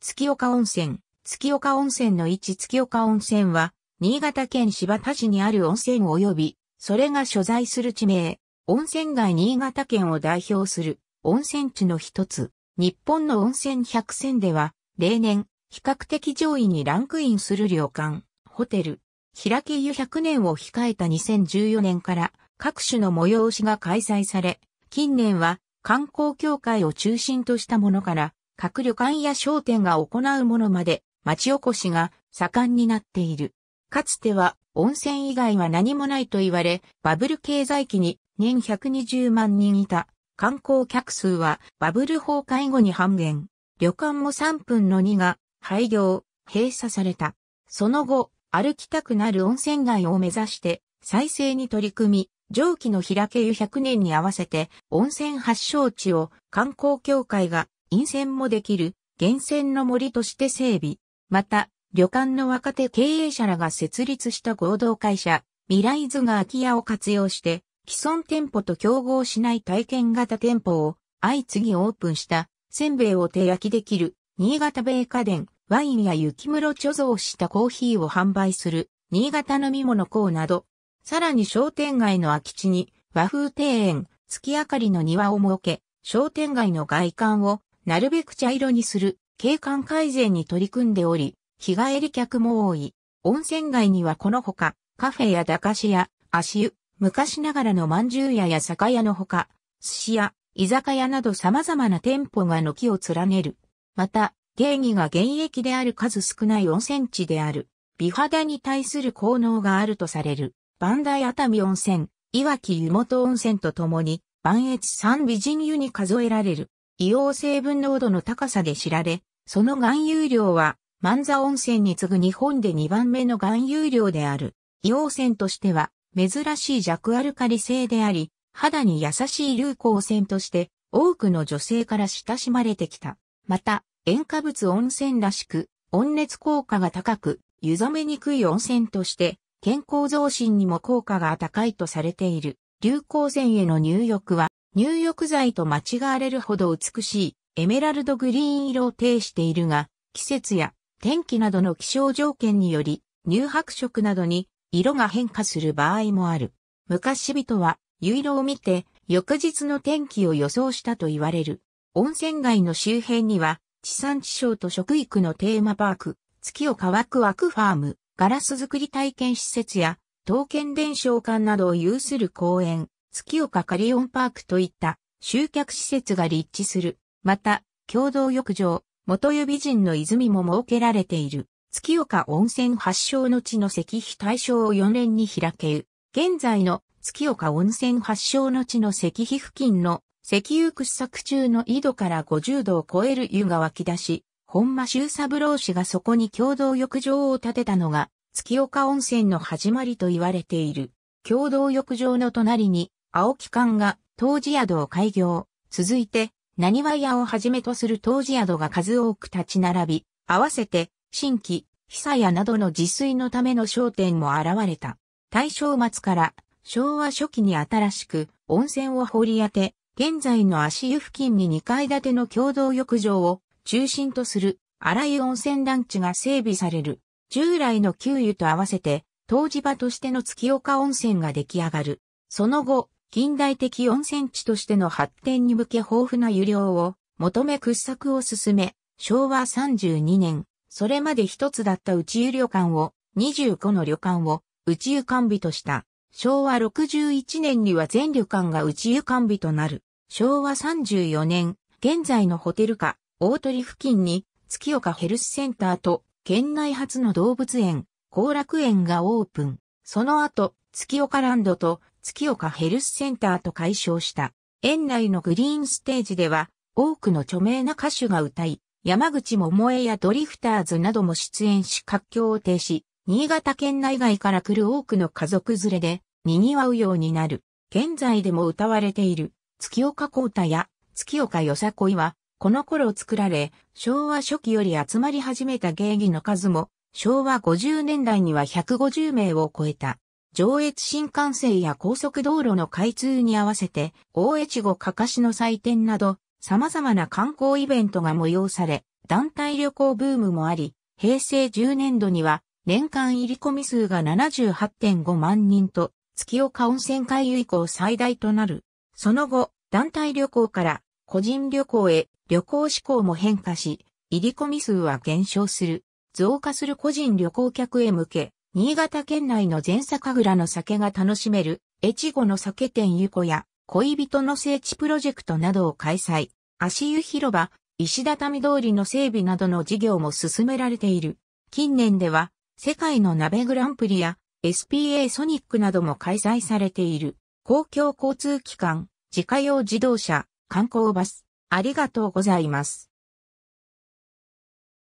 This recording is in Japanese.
月岡温泉。月岡温泉の位置月岡温泉は、新潟県柴田市にある温泉及び、それが所在する地名、温泉街新潟県を代表する温泉地の一つ。日本の温泉百選では、例年、比較的上位にランクインする旅館、ホテル、開き湯100年を控えた2014年から各種の催しが開催され、近年は観光協会を中心としたものから各旅館や商店が行うものまで、町おこしが盛んになっている。かつては温泉以外は何もないと言われ、バブル経済期に年120万人いた。観光客数はバブル崩壊後に半減。旅館も3分の2が廃業、閉鎖された。その後、歩きたくなる温泉街を目指して再生に取り組み、上記の開け湯100年に合わせて温泉発祥地を観光協会が陰線もできる、源泉の森として整備。また、旅館の若手経営者らが設立した合同会社、未来図が空き家を活用して、既存店舗と競合しない体験型店舗を相次ぎオープンしたせんべいを手焼きできる新潟米家電ワインや雪室貯蔵したコーヒーを販売する新潟飲み物港など、さらに商店街の空き地に和風庭園、月明かりの庭を設け、商店街の外観をなるべく茶色にする、景観改善に取り組んでおり、日帰り客も多い。温泉街にはこのほか、カフェや駄菓子屋、足湯、昔ながらの饅頭屋や酒屋のほか、寿司屋、居酒屋など様々な店舗が軒を連ねる。また、定義が現役である数少ない温泉地である。美肌に対する効能があるとされる。磐梯熱海温泉、いわき湯本温泉とともに、磐越三美人湯に数えられる。硫黄成分濃度の高さで知られ、その含有量は、万座温泉に次ぐ日本で2番目の含有量である。硫黄泉としては、珍しい弱アルカリ性であり、肌に優しい流行泉として、多くの女性から親しまれてきた。また、塩化物温泉らしく、温熱効果が高く、湯冷めにくい温泉として、健康増進にも効果が高いとされている。流行泉への入浴は、入浴剤と間違われるほど美しいエメラルドグリーン色を呈しているが、季節や天気などの気象条件により、乳白色などに色が変化する場合もある。昔人は、湯色を見て、翌日の天気を予想したと言われる。温泉街の周辺には、地産地消と食育のテーマパーク、月を乾くワクファーム、ガラス作り体験施設や、刀剣伝承館などを有する公園、月岡カリオンパークといった集客施設が立地する。また、共同浴場、元湯美人の泉も設けられている。月岡温泉発祥の地の石碑大正を4年に開ける。現在の月岡温泉発祥の地の石碑付近の石油掘削中の井戸から50度を超える湯が湧き出し、本間修三郎氏がそこに共同浴場を建てたのが、月岡温泉の始まりと言われている。共同浴場の隣に、青木館が当時宿を開業。続いて、何和屋をはじめとする当時宿が数多く立ち並び、合わせて、新規、久屋などの自炊のための商店も現れた。大正末から昭和初期に新しく温泉を掘り当て、現在の足湯付近に2階建ての共同浴場を中心とする荒湯温泉団地が整備される。従来の旧湯と合わせて、湯寺場としての月岡温泉が出来上がる。その後、近代的温泉地としての発展に向け豊富な湯量を求め掘削を進め、昭和32年、それまで一つだった内湯旅館を、25の旅館を内湯完備とした。昭和61年には全旅館が内湯完備となる。昭和34年、現在のホテル下、大鳥付近に、月岡ヘルスセンターと、県内初の動物園、後楽園がオープン。その後、月岡ランドと月岡ヘルスセンターと解消した。園内のグリーンステージでは、多くの著名な歌手が歌い、山口桃江やドリフターズなども出演し活況を呈し、新潟県内外から来る多くの家族連れで、賑わうようになる。現在でも歌われている、月岡幸太や月岡よさこいは、この頃作られ、昭和初期より集まり始めた芸妓の数も、昭和50年代には150名を超えた。上越新幹線や高速道路の開通に合わせて、大越後かかしの祭典など、様々な観光イベントが催され、団体旅行ブームもあり、平成10年度には、年間入り込み数が78.5万人と、月岡温泉回遊以降最大となる。その後、団体旅行から個人旅行へ旅行志向も変化し、入り込み数は減少する。増加する個人旅行客へ向け、新潟県内の前酒蔵の酒が楽しめる、越後の酒店ゆこや、恋人の聖地プロジェクトなどを開催、足湯広場、石畳通りの整備などの事業も進められている。近年では、世界の鍋グランプリや SPA ソニックなども開催されている。公共交通機関、自家用自動車、観光バス、ありがとうございます。